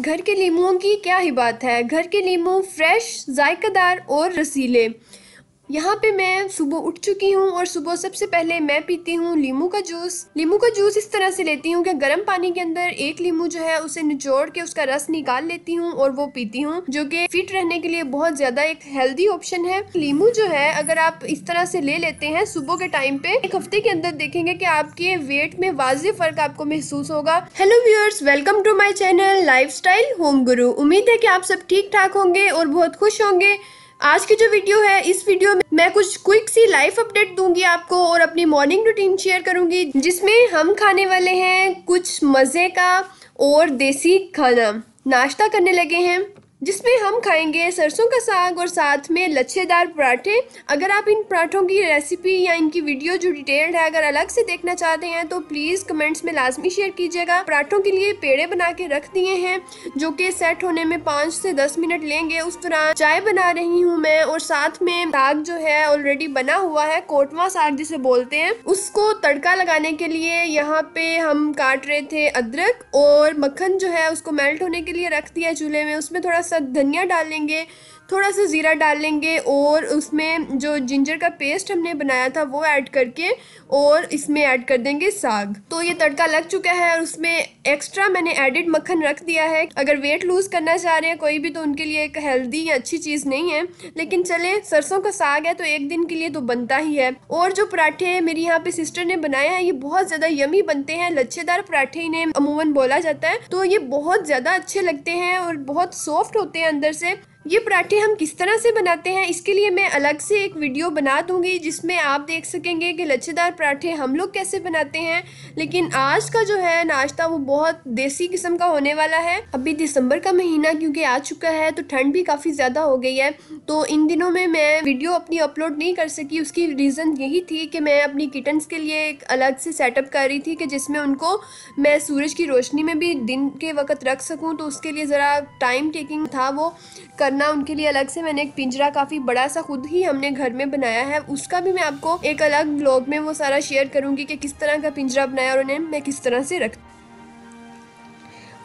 घर के लीमुओं की क्या ही बात है घर के लीमू फ्रेश जायकेदार और रसीले यहाँ पे मैं सुबह उठ चुकी हूँ और सुबह सबसे पहले मैं पीती हूँ लीमू का जूस लीमू का जूस इस तरह से लेती हूँ कि गर्म पानी के अंदर एक लीमू जो है उसे निचोड़ के उसका रस निकाल लेती हूँ और वो पीती हूँ जो कि फिट रहने के लिए बहुत ज्यादा एक हेल्दी ऑप्शन है लीमू जो है अगर आप इस तरह से ले लेते हैं सुबह के टाइम पे एक हफ्ते के अंदर देखेंगे की आपके वेट में वाज फर्क आपको महसूस होगा hello viewers welcome to my channel life home guru उम्मीद है की आप सब ठीक ठाक होंगे और बहुत खुश होंगे आज की जो वीडियो है इस वीडियो में मैं कुछ क्विक सी लाइफ अपडेट दूंगी आपको और अपनी मॉर्निंग रूटीन शेयर करूंगी जिसमें हम खाने वाले हैं कुछ मज़े का और देसी खाना नाश्ता करने लगे हैं जिसमें हम खाएंगे सरसों का साग और साथ में लच्छेदार पराठे अगर आप इन पराठों की रेसिपी या इनकी वीडियो जो डिटेल्ड है अगर अलग से देखना चाहते हैं तो प्लीज़ कमेंट्स में लाजमी शेयर कीजिएगा पराठों के लिए पेड़े बना के रख दिए हैं जो कि सेट होने में पाँच से दस मिनट लेंगे उस दौरान चाय बना रही हूँ मैं और साथ में साग जो है ऑलरेडी बना हुआ है कोटवा साग जिसे बोलते हैं उसको तड़का लगाने के लिए यहाँ पे हम काट रहे थे अदरक और मक्खन जो है उसको मेल्ट होने के लिए रख दिया चूल्हे में उसमें थोड़ा साथ धनिया डालेंगे थोड़ा सा ज़ीरा डाल लेंगे और उसमें जो जिंजर का पेस्ट हमने बनाया था वो ऐड करके और इसमें ऐड कर देंगे साग तो ये तड़का लग चुका है और उसमें एक्स्ट्रा मैंने एडिड मक्खन रख दिया है अगर वेट लूज़ करना चाह रहे हैं कोई भी तो उनके लिए एक हेल्दी या अच्छी चीज़ नहीं है लेकिन चले सरसों का साग है तो एक दिन के लिए तो बनता ही है और जो पराठे मेरी यहाँ पे सिस्टर ने बनाए हैं ये बहुत ज़्यादा यमी बनते हैं लच्छेदार पराठे इन्हें अमूमन बोला जाता है तो ये बहुत ज़्यादा अच्छे लगते हैं और बहुत सॉफ्ट होते हैं अंदर से ये पराठे हम किस तरह से बनाते हैं इसके लिए मैं अलग से एक वीडियो बना दूंगी जिसमें आप देख सकेंगे कि लच्छेदार पराठे हम लोग कैसे बनाते हैं लेकिन आज का जो है नाश्ता वो बहुत देसी किस्म का होने वाला है अभी दिसंबर का महीना क्योंकि आ चुका है तो ठंड भी काफ़ी ज़्यादा हो गई है तो इन दिनों में मैं वीडियो अपनी अपलोड नहीं कर सकी उसकी रीज़न यही थी कि मैं अपनी किटन्स के लिए एक अलग से सेटअप कर रही थी कि जिसमें उनको मैं सूरज की रोशनी में भी दिन के वक्त रख सकूँ तो उसके लिए ज़रा टाइम टेकिंग था वो कर वरना उनके लिए अलग से मैंने एक पिंजरा काफ़ी बड़ा सा खुद ही हमने घर में बनाया है उसका भी मैं आपको एक अलग ब्लॉग में वो सारा शेयर करूंगी कि किस तरह का पिंजरा बनाया और उन्हें मैं किस तरह से रख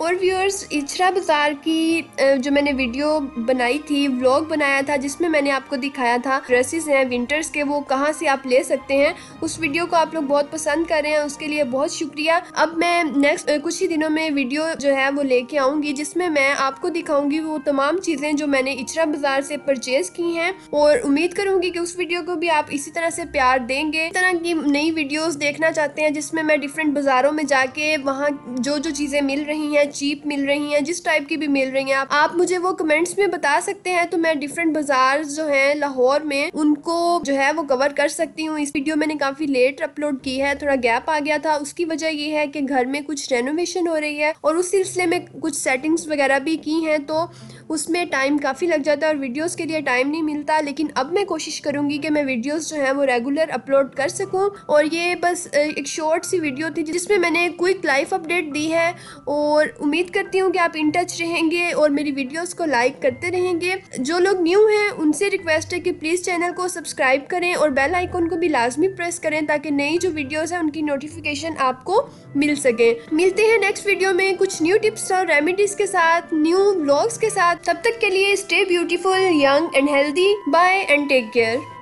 और व्यूअर्स इचरा बाज़ार की जो मैंने वीडियो बनाई थी व्लॉग बनाया था जिसमें मैंने आपको दिखाया था ड्रेसेस हैं विंटर्स के वो कहाँ से आप ले सकते हैं उस वीडियो को आप लोग बहुत पसंद कर रहे हैं उसके लिए बहुत शुक्रिया अब मैं नेक्स्ट कुछ ही दिनों में वीडियो जो है वो लेके आऊँगी जिसमें मैं आपको दिखाऊंगी वो तमाम चीज़ें जो मैंने इचरा बाज़ार से परचेज की हैं और उम्मीद करूँगी कि उस वीडियो को भी आप इसी तरह से प्यार देंगे इस तरह की नई वीडियोज़ देखना चाहते हैं जिसमें मैं डिफरेंट बाज़ारों में जाके वहाँ जो जो चीज़ें मिल रही हैं चीप मिल रही हैं जिस टाइप की भी मिल रही हैं आप, आप मुझे वो कमेंट्स में बता सकते हैं तो मैं डिफरेंट बाजार जो हैं लाहौर में उनको जो है वो कवर कर सकती हूँ इस वीडियो मैंने काफ़ी लेट अपलोड की है थोड़ा गैप आ गया था उसकी वजह ये है कि घर में कुछ रेनोवेशन हो रही है और उस सिलसिले में कुछ सेटिंग्स वगैरह भी की हैं तो उसमें टाइम काफ़ी लग जाता है और वीडियोस के लिए टाइम नहीं मिलता लेकिन अब मैं कोशिश करूँगी कि मैं वीडियोस जो हैं वो रेगुलर अपलोड कर सकूँ और ये बस एक शॉर्ट सी वीडियो थी जिसमें मैंने क्विक लाइफ अपडेट दी है और उम्मीद करती हूँ कि आप इन टच रहेंगे और मेरी वीडियोज़ को लाइक करते रहेंगे जो लोग न्यू हैं उनसे रिक्वेस्ट है कि प्लीज़ चैनल को सब्सक्राइब करें और बेल आइकॉन को भी लाजमी प्रेस करें ताकि नई जो वीडियोज़ हैं उनकी नोटिफिकेशन आपको मिल सके मिलते हैं नेक्स्ट वीडियो में कुछ न्यू टिप्स और रेमिडीज के साथ न्यू ब्लॉग्स के साथ साथ तब तक के लिए stay beautiful young and healthy bye and take care